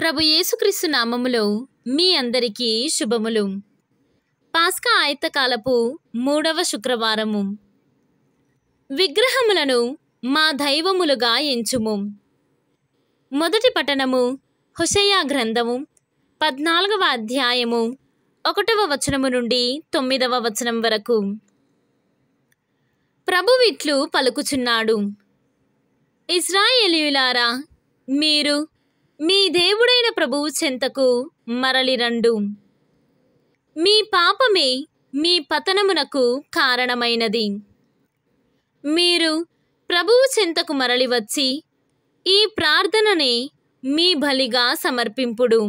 ప్రభు యేసుక్రీస్తు నామములో మీ అందరికీ శుభములు పాస్కా ఆయుతకాలపు మూడవ శుక్రవారము విగ్రహములను మా దైవములుగా ఎంచుము మొదటి పట్టణము హుషయా గ్రంథము పద్నాలుగవ అధ్యాయము ఒకటవ వచనము నుండి తొమ్మిదవ వచనం వరకు ప్రభువిట్లు పలుకుచున్నాడు ఇస్రాయేలీయులారా మీరు మీ దేవుడైన ప్రభువు చెంతకు మరలిరండు మీ పాపమే మీ పతనమునకు కారణమైనది మీరు ప్రభువు చెంతకు మరలి వచ్చి ఈ ప్రార్థననే మీ బలిగా సమర్పింపుడు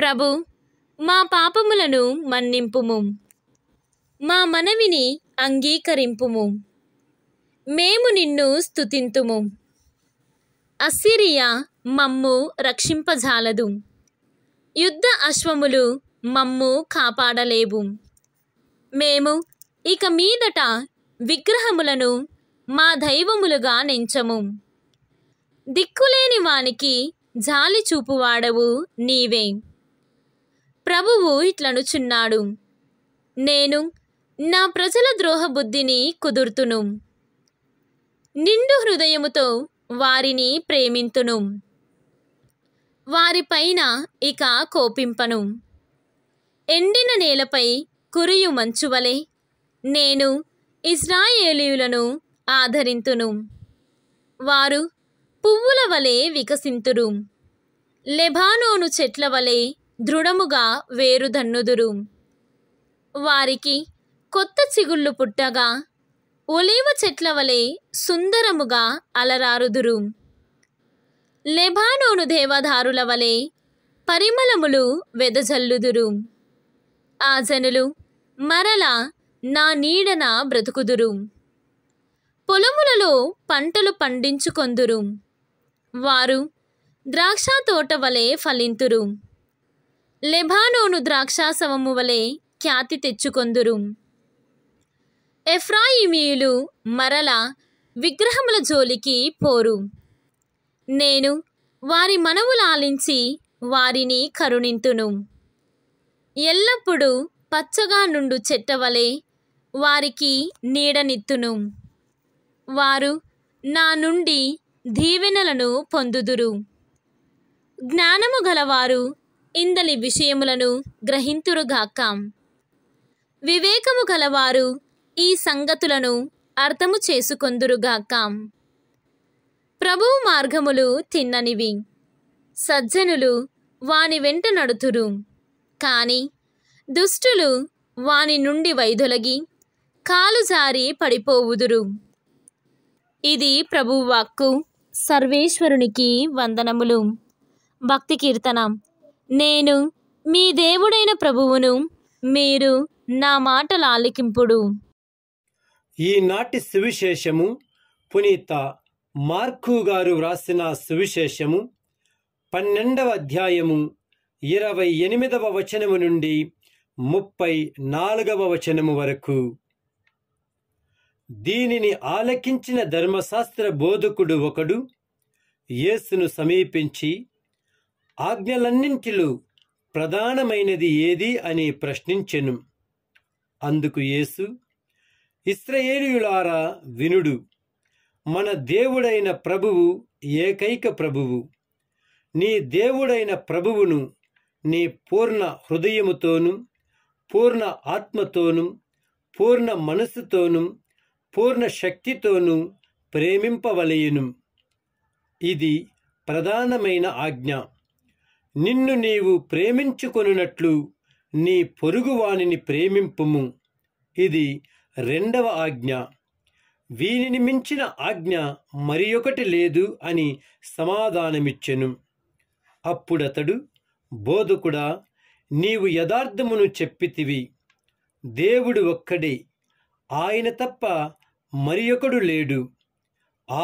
ప్రభు మా పాపములను మన్నింపుము మా మనవిని అంగీకరింపుము మేము నిన్ను స్థుతింతుము అస్సిరియా మమ్ము రక్షింపజాలదు యుద్ధ అశ్వములు మమ్ము కాపాడలేవు మేము ఇక మీదట విగ్రహములను మా దైవములుగా నెంచము దిక్కులేని వానికి జాలి చూపువాడవు నీవే ప్రభువు ఇట్లనుచున్నాడు నేను నా ప్రజల ద్రోహబుద్ధిని కుదుర్తును నిండు హృదయముతో వారిని ప్రేమింతును వారిపైన ఇక కోపింపను ఎండిన నేలపై కురియు మంచువలే నేను ఇజ్రాయేలీయులను ఆదరింతును వారు పువ్వుల వలె వికసింతురు లెబానోను చెట్ల వలె దృఢముగా వేరుదన్నుదురు వారికి కొత్త చిగుళ్ళు పుట్టగా ఒలివ చెట్ల వలె సుందరముగా అలరారుదురు లెబానోను దేవదారుల వలె పరిమళములు వెదజల్లుదురు ఆ జనులు మరల నా నీడన బ్రతుకుదురు పొలములలో పంటలు పండించుకొందురు వారు ద్రాక్ష తోట వలె ఫలింతురు లెబానోను ద్రాక్షాసవము వలె ఖ్యాతి తెచ్చుకొందురు ఎఫ్రాయిమీయులు మరల విగ్రహముల జోలికి పోరు నేను వారి ఆలించి వారిని కరుణింతును ఎల్లప్పుడూ పచ్చగా నుండు చెట్టవలే వారికి నీడనిత్తును వారు నా నుండి దీవెనలను పొందుదురు జ్ఞానము గలవారు ఇందలి విషయములను గ్రహింతురుగాక వివేకము గలవారు ఈ సంగతులను అర్థము చేసుకొందురుగాకాం ప్రభువు మార్గములు తిన్ననివి సజ్జనులు వాని వెంట నడుతురు కాని దుష్టులు వాని నుండి వైదొలగి కాలు జారి పడిపోవుదురు ఇది ప్రభువు వాక్కు సర్వేశ్వరునికి వందనములు భక్తి కీర్తన నేను మీ దేవుడైన ప్రభువును మీరు నా మాటల ఆలకింపుడు ఈనాటి సువిశేషము పునీత మార్కు గారు వ్రాసిన సువిశేషము పన్నెండవ అధ్యాయము ఇరవై ఎనిమిదవ వచనము నుండి ముప్పై నాలుగవ వచనము వరకు దీనిని ఆలకించిన ధర్మశాస్త్ర బోధకుడు ఒకడు యేసును సమీపించి ఆజ్ఞలన్నింటిలో ప్రధానమైనది ఏది అని ప్రశ్నించెను అందుకు యేసు ఇస్రయేలుయులారా వినుడు మన దేవుడైన ప్రభువు ఏకైక ప్రభువు నీ దేవుడైన ప్రభువును నీ పూర్ణ హృదయముతోనూ పూర్ణ ఆత్మతోనూ పూర్ణ మనస్సుతోనూ పూర్ణ శక్తితోనూ ప్రేమింపవలయును ఇది ప్రధానమైన ఆజ్ఞ నిన్ను నీవు ప్రేమించుకొనున్నట్లు నీ పొరుగువానిని ప్రేమింపుము ఇది రెండవ ఆజ్ఞ వీనిని మించిన ఆజ్ఞ మరి ఒకటి లేదు అని సమాధానమిచ్చెను అప్పుడతడు బోధకుడా నీవు యథార్థమును చెప్పితివి దేవుడు ఒక్కడే ఆయన తప్ప మరి ఒకడు లేడు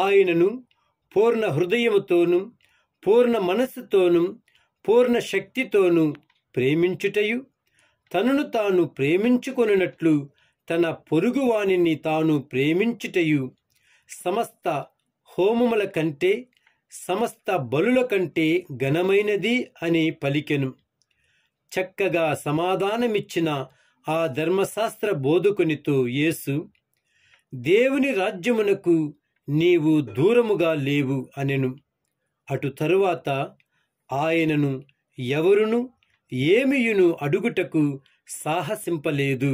ఆయనను పూర్ణ హృదయముతోనూ పూర్ణ మనస్సుతోనూ పూర్ణ శక్తితోనూ ప్రేమించుటయు తనను తాను ప్రేమించుకొనున్నట్లు తన పొరుగువాణిని తాను ప్రేమించుటయు సమస్త హోమముల కంటే సమస్త బలుల కంటే ఘనమైనది అని పలికెను చక్కగా సమాధానమిచ్చిన ఆ ధర్మశాస్త్ర బోధకునితో యేసు దేవుని రాజ్యమునకు నీవు దూరముగా లేవు అనెను అటు తరువాత ఆయనను ఎవరును ఏమియును అడుగుటకు సాహసింపలేదు